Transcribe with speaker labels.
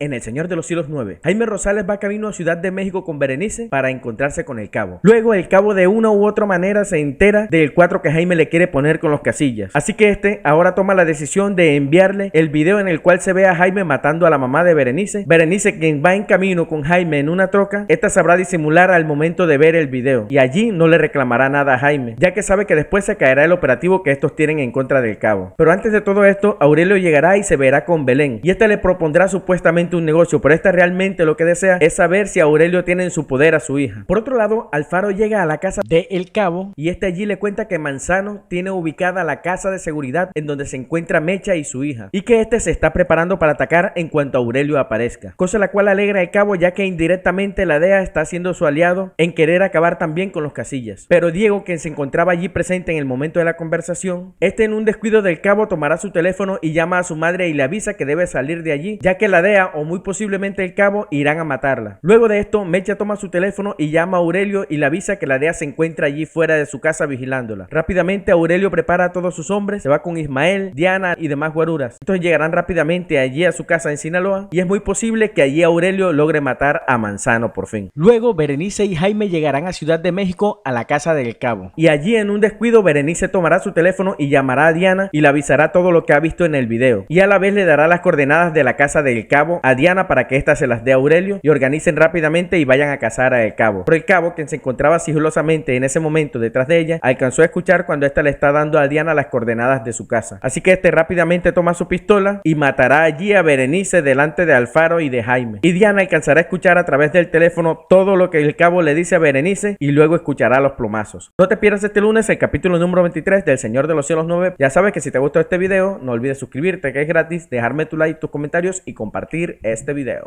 Speaker 1: En El Señor de los Cielos 9, Jaime Rosales va camino a Ciudad de México con Berenice para encontrarse con el cabo. Luego el cabo de una u otra manera se entera del 4 que Jaime le quiere poner con los casillas. Así que este ahora toma la decisión de enviarle el video en el cual se ve a Jaime matando a la mamá de Berenice. Berenice quien va en camino con Jaime en una troca, esta sabrá disimular al momento de ver el video y allí no le reclamará nada a Jaime, ya que sabe que después se caerá el operativo que estos tienen en contra del cabo. Pero antes de todo esto, Aurelio llegará y se verá con Belén y esta le propondrá supuesta un negocio, pero esta realmente lo que desea es saber si Aurelio tiene en su poder a su hija. Por otro lado, Alfaro llega a la casa de El Cabo y este allí le cuenta que Manzano tiene ubicada la casa de seguridad en donde se encuentra Mecha y su hija y que este se está preparando para atacar en cuanto Aurelio aparezca, cosa la cual alegra El Cabo ya que indirectamente la DEA está siendo su aliado en querer acabar también con los casillas. Pero Diego, quien se encontraba allí presente en el momento de la conversación, este en un descuido del Cabo tomará su teléfono y llama a su madre y le avisa que debe salir de allí, ya que la DEA o muy posiblemente el cabo irán a matarla. Luego de esto, Mecha toma su teléfono y llama a Aurelio y le avisa que la DEA se encuentra allí fuera de su casa vigilándola. Rápidamente Aurelio prepara a todos sus hombres, se va con Ismael, Diana y demás guaruras. Entonces llegarán rápidamente allí a su casa en Sinaloa y es muy posible que allí Aurelio logre matar a Manzano por fin. Luego Berenice y Jaime llegarán a Ciudad de México a la casa del cabo. Y allí en un descuido Berenice tomará su teléfono y llamará a Diana y le avisará todo lo que ha visto en el video. Y a la vez le dará las coordenadas de la casa del cabo a Diana para que ésta se las dé a Aurelio y organicen rápidamente y vayan a cazar a el cabo. Pero el cabo, quien se encontraba sigilosamente en ese momento detrás de ella, alcanzó a escuchar cuando ésta le está dando a Diana las coordenadas de su casa. Así que este rápidamente toma su pistola y matará allí a Berenice delante de Alfaro y de Jaime. Y Diana alcanzará a escuchar a través del teléfono todo lo que el cabo le dice a Berenice y luego escuchará los plumazos No te pierdas este lunes el capítulo número 23 del Señor de los Cielos 9. Ya sabes que si te gustó este video, no olvides suscribirte que es gratis, dejarme tu like, tus comentarios y compartir este video.